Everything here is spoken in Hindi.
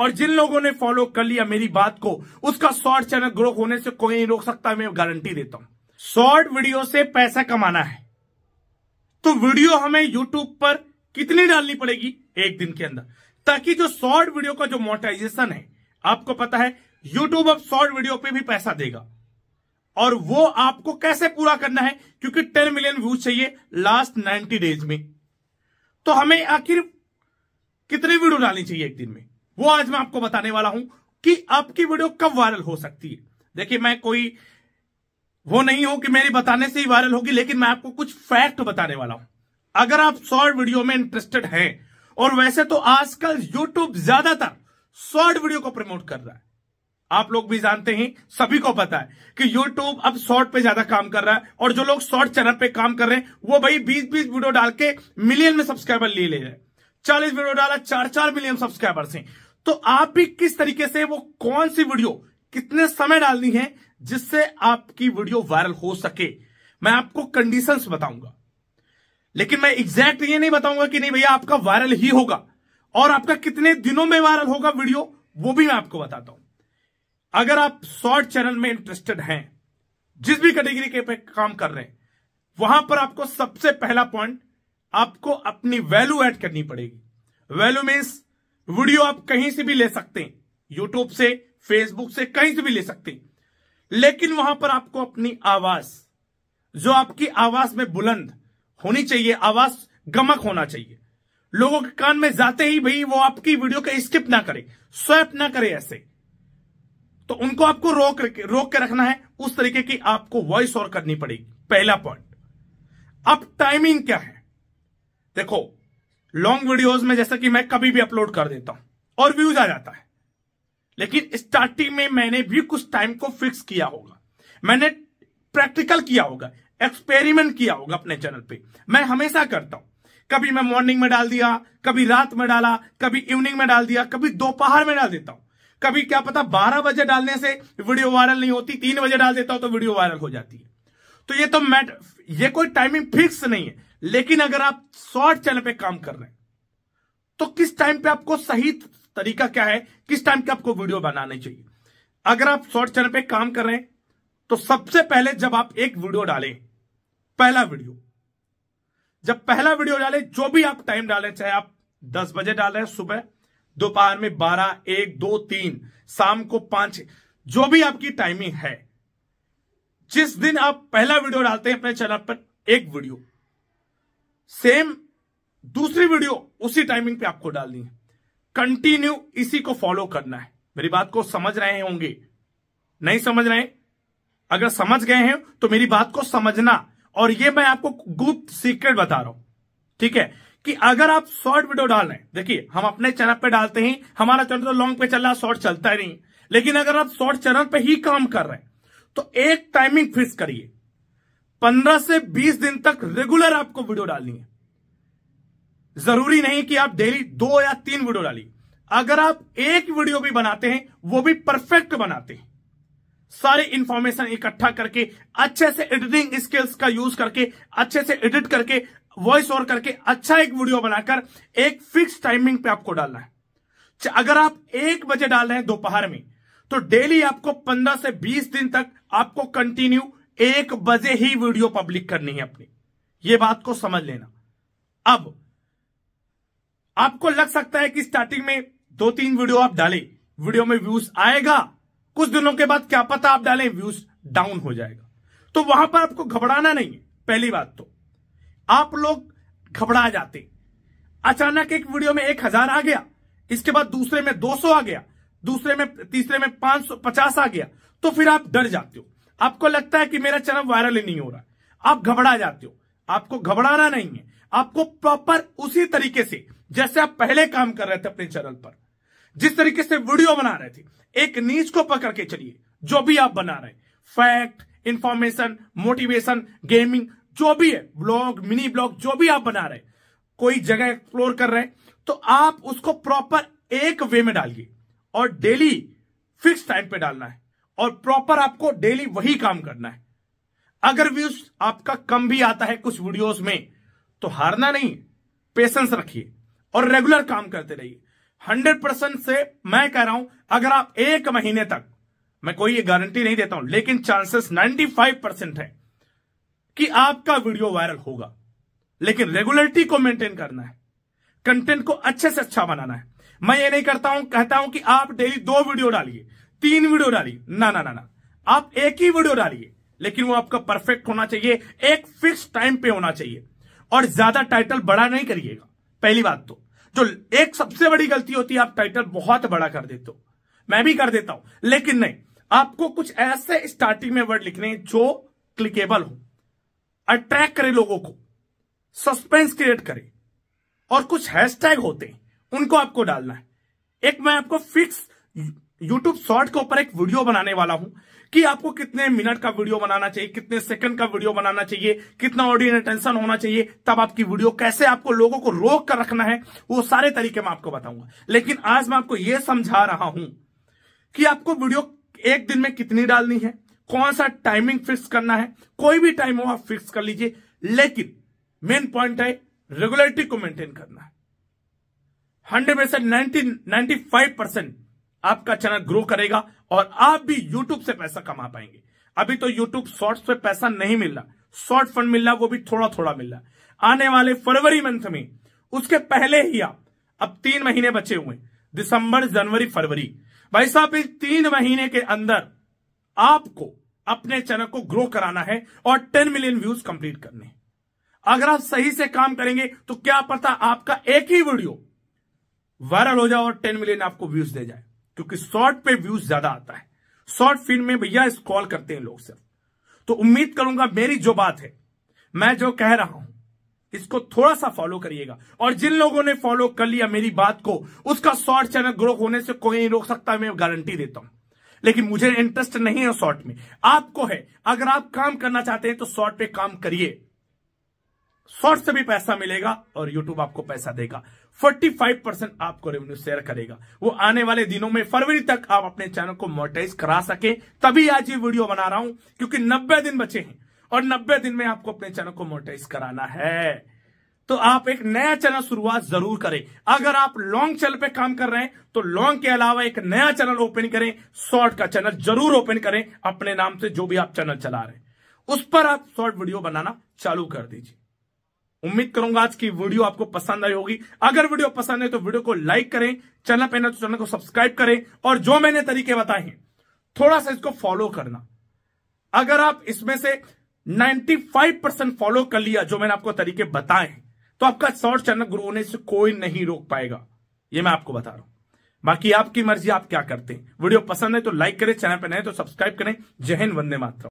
और जिन लोगों ने फॉलो कर लिया मेरी बात को उसका शॉर्ट चैनल ग्रो होने से कोई नहीं रोक सकता मैं गारंटी देता हूं शॉर्ट वीडियो से पैसा कमाना है तो वीडियो हमें यूट्यूब पर कितनी डालनी पड़ेगी एक दिन के अंदर ताकि जो शॉर्ट वीडियो का जो मोटाइजेशन है आपको पता है यूट्यूब अब शॉर्ट वीडियो पे भी पैसा देगा और वो आपको कैसे पूरा करना है क्योंकि 10 मिलियन व्यूज चाहिए लास्ट 90 डेज में तो हमें आखिर कितनी वीडियो डालनी चाहिए एक दिन में वो आज मैं आपको बताने वाला हूं कि आपकी वीडियो कब वायरल हो सकती है देखिए मैं कोई वो नहीं हो कि मेरी बताने से ही वायरल होगी लेकिन मैं आपको कुछ फैक्ट बताने वाला हूं अगर आप शॉर्ट वीडियो में इंटरेस्टेड हैं और वैसे तो आजकल यूट्यूब ज्यादातर शॉर्ट वीडियो को प्रमोट कर रहा है आप लोग भी जानते हैं सभी को पता है कि YouTube अब शॉर्ट पे ज्यादा काम कर रहा है और जो लोग शॉर्ट चैनल पे काम कर रहे हैं वो भाई बीस बीस वीडियो डाल के मिलियन में सब्सक्राइबर ले ले रहे हैं चालीस वीडियो डाला चार चार मिलियन सब्सक्राइबर्स हैं तो आप भी किस तरीके से वो कौन सी वीडियो कितने समय डालनी है जिससे आपकी वीडियो वायरल हो सके मैं आपको कंडीशंस बताऊंगा लेकिन मैं एग्जैक्ट ये नहीं बताऊंगा कि नहीं भैया आपका वायरल ही होगा और आपका कितने दिनों में वायरल होगा वीडियो वो भी मैं आपको बताता हूं अगर आप शॉर्ट चैनल में इंटरेस्टेड हैं जिस भी कैटेगरी के पे काम कर रहे हैं वहां पर आपको सबसे पहला पॉइंट आपको अपनी वैल्यू ऐड करनी पड़ेगी वैल्यू मीन्स वीडियो आप कहीं से भी ले सकते हैं यूट्यूब से फेसबुक से कहीं से भी ले सकते हैं लेकिन वहां पर आपको अपनी आवाज जो आपकी आवाज में बुलंद होनी चाहिए आवाज गमक होना चाहिए लोगों के कान में जाते ही भाई वो आपकी वीडियो का स्किप ना करे स्वैप ना करे ऐसे तो उनको आपको रोक रोक के रखना है उस तरीके की आपको वॉइस और करनी पड़ेगी पहला पॉइंट अब टाइमिंग क्या है देखो लॉन्ग वीडियोस में जैसा कि मैं कभी भी अपलोड कर देता हूं और व्यूज आ जाता है लेकिन स्टार्टिंग में मैंने भी कुछ टाइम को फिक्स किया होगा मैंने प्रैक्टिकल किया होगा एक्सपेरिमेंट किया होगा अपने चैनल पे मैं हमेशा करता हूं कभी मैं मॉर्निंग में डाल दिया कभी रात में डाला कभी इवनिंग में डाल दिया कभी दोपहर में डाल देता हूं कभी क्या पता बारह बजे डालने से वीडियो वायरल नहीं होती तीन बजे डाल देता हूं तो वीडियो वायरल हो जाती है तो ये तो मैट ये कोई टाइमिंग फिक्स नहीं है लेकिन अगर आप शॉर्ट चैनल पे काम कर रहे हैं तो किस टाइम पे आपको सही तरीका क्या है किस टाइम पे आपको वीडियो बनानी चाहिए अगर आप शॉर्ट चैनल पे काम कर रहे हैं तो सबसे पहले जब आप एक वीडियो डालें पहला वीडियो जब पहला वीडियो डालें जो भी आप टाइम डालें चाहे आप 10 बजे डाल रहे हैं सुबह दोपहर में 12 एक दो तीन शाम को पांच जो भी आपकी टाइमिंग है जिस दिन आप पहला वीडियो डालते हैं अपने चैनल पर एक वीडियो सेम दूसरी वीडियो उसी टाइमिंग पे आपको डालनी है कंटिन्यू इसी को फॉलो करना है मेरी बात को समझ रहे होंगे नहीं समझ रहे अगर समझ गए हैं तो मेरी बात को समझना और ये मैं आपको गुप्त सीक्रेट बता रहा हूं ठीक है कि अगर आप शॉर्ट वीडियो डाल रहे हैं देखिए हम अपने चैनल पे डालते हैं हमारा चैनल तो लॉन्ग पे चल रहा है शॉर्ट चलता ही नहीं लेकिन अगर आप शॉर्ट चैनल पे ही काम कर रहे हैं तो एक टाइमिंग फिक्स करिए पंद्रह से बीस दिन तक रेगुलर आपको वीडियो डालनी है जरूरी नहीं कि आप डेली दो या तीन वीडियो डालिए अगर आप एक वीडियो भी बनाते हैं वो भी परफेक्ट बनाते हैं सारे इंफॉर्मेशन इकट्ठा करके अच्छे से एडिटिंग स्किल्स का यूज करके अच्छे से एडिट करके वॉइस ओवर करके अच्छा एक वीडियो बनाकर एक फिक्स टाइमिंग पे आपको डालना है अगर आप एक बजे डाल रहे हैं दोपहर में तो डेली आपको पंद्रह से बीस दिन तक आपको कंटिन्यू एक बजे ही वीडियो पब्लिक करनी है अपनी ये बात को समझ लेना अब आपको लग सकता है कि स्टार्टिंग में दो तीन वीडियो आप डालें वीडियो में व्यूज आएगा कुछ दिनों के बाद क्या पता आप डालें व्यूज डाउन हो जाएगा तो वहां पर आपको घबराना नहीं है पहली बात तो आप लोग घबरा जाते अचानक एक वीडियो में एक हजार आ गया इसके बाद दूसरे में दो सौ आ गया दूसरे में तीसरे में पांच सौ पचास आ गया तो फिर आप डर जाते हो आपको लगता है कि मेरा चैनल वायरल ही नहीं हो रहा आप घबरा जाते हो आपको घबराना नहीं है आपको प्रॉपर उसी तरीके से जैसे आप पहले काम कर रहे थे अपने चैनल पर जिस तरीके से वीडियो बना रहे थे एक नीच को पकड़ के चलिए जो भी आप बना रहे फैक्ट इंफॉर्मेशन मोटिवेशन गेमिंग जो भी है ब्लॉग मिनी ब्लॉग जो भी आप बना रहे कोई जगह एक्सप्लोर कर रहे तो आप उसको प्रॉपर एक वे में डालिए और डेली फिक्स टाइम पे डालना है और प्रॉपर आपको डेली वही काम करना है अगर व्यूज आपका कम भी आता है कुछ वीडियोस में तो हारना नहीं पेशेंस रखिए और रेगुलर काम करते रहिए हंड्रेड परसेंट से मैं कह रहा हूं अगर आप एक महीने तक मैं कोई ये गारंटी नहीं देता हूं लेकिन चांसेस 95 परसेंट है कि आपका वीडियो वायरल होगा लेकिन रेगुलरिटी को मेंटेन करना है कंटेंट को अच्छे से अच्छा बनाना है मैं ये नहीं करता हूं कहता हूं कि आप डेली दो वीडियो डालिए तीन वीडियो डालिए ना ना ना ना आप एक ही वीडियो डालिए लेकिन वो आपका परफेक्ट होना चाहिए एक फिक्स टाइम पे होना चाहिए और ज्यादा टाइटल बड़ा नहीं करिएगा पहली बात तो जो एक सबसे बड़ी गलती होती है आप टाइटल बहुत बड़ा कर देते हो मैं भी कर देता हूं लेकिन नहीं आपको कुछ ऐसे स्टार्टिंग में वर्ड लिखने जो क्लिकेबल हो अट्रैक्ट करे लोगों को सस्पेंस क्रिएट करे और कुछ हैशटैग होते हैं उनको आपको डालना है एक मैं आपको फिक्स यूट्यूब शॉर्ट के ऊपर एक वीडियो बनाने वाला हूं कि आपको कितने मिनट का वीडियो बनाना चाहिए कितने सेकंड का वीडियो बनाना चाहिए कितना ऑडियो अटेंशन होना चाहिए तब आपकी वीडियो कैसे आपको लोगों को रोक कर रखना है वो सारे तरीके मैं आपको बताऊंगा लेकिन आज मैं आपको ये समझा रहा हूं कि आपको वीडियो एक दिन में कितनी डालनी है कौन सा टाइमिंग फिक्स करना है कोई भी टाइम हो आप फिक्स कर लीजिए लेकिन मेन पॉइंट है रेगुलरिटी को मेंटेन करना है hundred percent ninety ninety five percent आपका चैनल ग्रो करेगा और आप भी यूट्यूब से पैसा कमा पाएंगे अभी तो यूट्यूब शॉर्ट्स पे पैसा नहीं मिल रहा शॉर्ट फंड मिल रहा वो भी थोड़ा थोड़ा मिल रहा आने वाले फरवरी मंथ में उसके पहले ही आप अब तीन महीने बचे हुए दिसंबर जनवरी फरवरी भाई साहब इस तीन महीने के अंदर आपको अपने चैनल को ग्रो कराना है और टेन मिलियन व्यूज कंप्लीट करने अगर आप सही से काम करेंगे तो क्या पता आपका एक ही वीडियो वायरल हो जाए और टेन मिलियन आपको व्यूज दे जाए क्योंकि शॉर्ट पे व्यूज ज्यादा आता है शॉर्ट फिल्म में भैया स्क्रॉल करते हैं लोग सिर्फ तो उम्मीद करूंगा मेरी जो बात है मैं जो कह रहा हूं इसको थोड़ा सा फॉलो करिएगा और जिन लोगों ने फॉलो कर लिया मेरी बात को उसका शॉर्ट चैनल ग्रो होने से कोई नहीं रोक सकता मैं गारंटी देता हूं लेकिन मुझे इंटरेस्ट नहीं है शॉर्ट में आपको है अगर आप काम करना चाहते हैं तो शॉर्ट पे काम करिए शॉर्ट से भी पैसा मिलेगा और यूट्यूब आपको पैसा देगा 45 परसेंट आपको रेवेन्यू शेयर करेगा वो आने वाले दिनों में फरवरी तक आप अपने चैनल को मोटाइज करा सके तभी आज ये वीडियो बना रहा हूं क्योंकि 90 दिन बचे हैं और 90 दिन में आपको अपने चैनल को मोटाइज कराना है तो आप एक नया चैनल शुरुआत जरूर करें अगर आप लॉन्ग चैनल पे काम कर रहे हैं तो लॉन्ग के अलावा एक नया चैनल ओपन करें शॉर्ट का चैनल जरूर ओपन करें अपने नाम से जो भी आप चैनल चला रहे हैं उस पर आप शॉर्ट वीडियो बनाना चालू कर दीजिए उम्मीद करूंगा आज की वीडियो आपको पसंद आई होगी अगर वीडियो पसंद है तो वीडियो को लाइक करें चैनल पे ना तो चैनल को सब्सक्राइब करें और जो मैंने तरीके बताए हैं थोड़ा सा इसको फॉलो करना अगर आप इसमें से 95 परसेंट फॉलो कर लिया जो मैंने आपको तरीके बताए हैं तो आपका शॉर्ट चैनल ग्रो होने से कोई नहीं रोक पाएगा ये मैं आपको बता रहा हूं बाकी आपकी मर्जी आप क्या करते हैं वीडियो पसंद है तो लाइक करें चैनल पर नए तो सब्सक्राइब करें जय हिंद वंदे मातरम